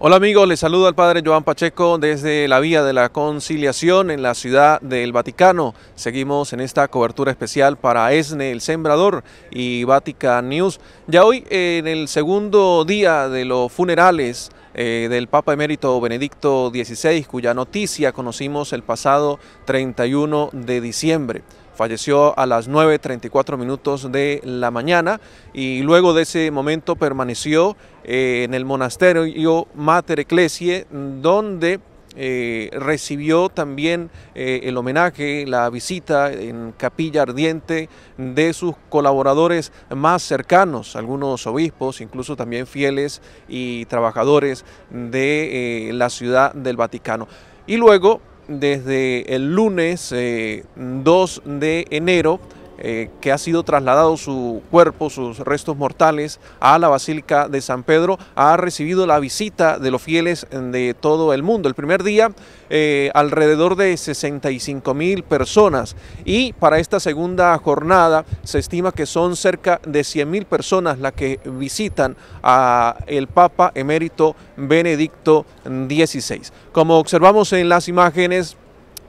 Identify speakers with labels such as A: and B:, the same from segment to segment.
A: Hola amigos, les saludo al Padre Joan Pacheco desde la Vía de la Conciliación en la Ciudad del Vaticano. Seguimos en esta cobertura especial para ESNE, El Sembrador y Vatican News. Ya hoy, en el segundo día de los funerales eh, del Papa Emérito Benedicto XVI, cuya noticia conocimos el pasado 31 de diciembre. Falleció a las 9.34 minutos de la mañana y luego de ese momento permaneció eh, en el monasterio Mater Ecclesiae, donde eh, recibió también eh, el homenaje, la visita en Capilla Ardiente de sus colaboradores más cercanos, algunos obispos, incluso también fieles y trabajadores de eh, la ciudad del Vaticano. Y luego, desde el lunes 2 de enero, eh, que ha sido trasladado su cuerpo, sus restos mortales, a la Basílica de San Pedro, ha recibido la visita de los fieles de todo el mundo. El primer día, eh, alrededor de 65 mil personas y para esta segunda jornada se estima que son cerca de 100 mil personas las que visitan a el Papa emérito Benedicto XVI. Como observamos en las imágenes,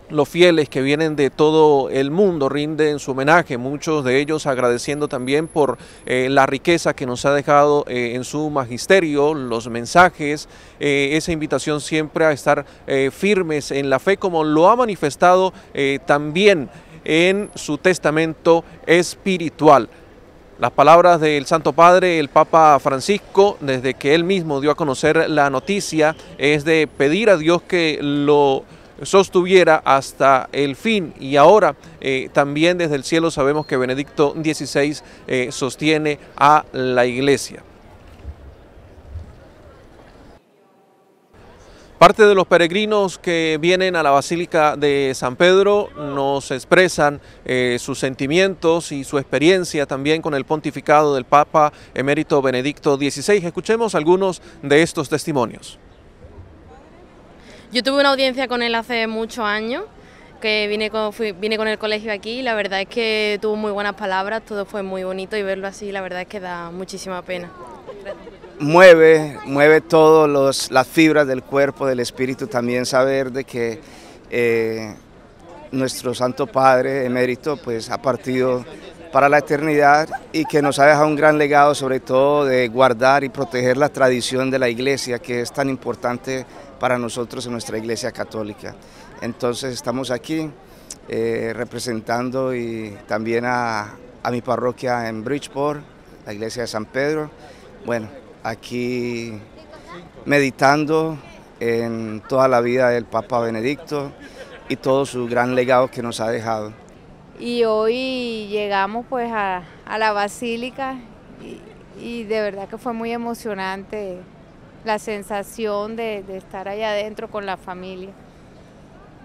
A: los fieles que vienen de todo el mundo rinden su homenaje, muchos de ellos agradeciendo también por eh, la riqueza que nos ha dejado eh, en su magisterio, los mensajes, eh, esa invitación siempre a estar firmes en la fe, como lo ha manifestado también en su testamento espiritual. Las palabras del Santo Padre, el Papa Francisco, desde que él mismo dio a conocer la noticia, es de pedir a Dios que lo sostuviera hasta el fin. Y ahora eh, también desde el cielo sabemos que Benedicto XVI eh, sostiene a la iglesia. Parte de los peregrinos que vienen a la Basílica de San Pedro nos expresan eh, sus sentimientos y su experiencia también con el pontificado del Papa emérito Benedicto XVI. Escuchemos algunos de estos testimonios.
B: Yo tuve una audiencia con él hace muchos años, que vine con, el colegio aquí y la verdad es que tuvo muy buenas palabras, todo fue muy bonito y verlo así la verdad es que da muchísima pena. Mueve, mueve todas las fibras del cuerpo, del espíritu, también saber de que eh, nuestro Santo Padre emérito pues ha partido para la eternidad y que nos ha dejado un gran legado sobre todo de guardar y proteger la tradición de la iglesia que es tan importante para nosotros en nuestra iglesia católica. Entonces estamos aquí eh, representando y también a, a mi parroquia en Bridgeport, la iglesia de San Pedro. Bueno, aquí meditando en toda la vida del Papa Benedicto y todo su gran legado que nos ha dejado y hoy llegamos pues a, la basílica y, de verdad que fue muy emocionante la sensación de, de estar allá adentro con la familia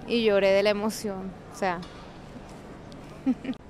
B: y lloré de la emoción, o sea.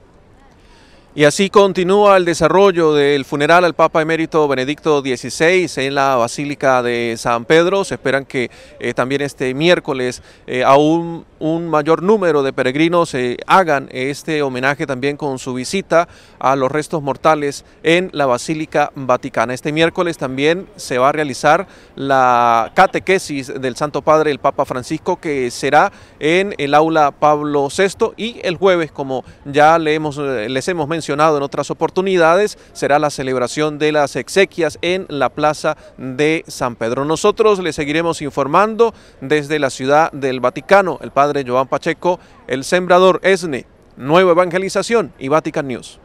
A: Y así continúa el desarrollo del funeral al Papa Emérito Benedicto XVI en la Basílica de San Pedro. Se esperan que eh, también este miércoles eh, aún un mayor número de peregrinos eh, hagan este homenaje también con su visita a los restos mortales en la Basílica Vaticana. Este miércoles también se va a realizar la catequesis del Santo Padre, el Papa Francisco, que será en el aula Pablo VI y el jueves, como ya les hemos mencionado, en otras oportunidades, será la celebración de las exequias en la Plaza de San Pedro. Nosotros le seguiremos informando desde la Ciudad del Vaticano, el Padre Joan Pacheco, el Sembrador ESNE, Nueva Evangelización y Vatican News.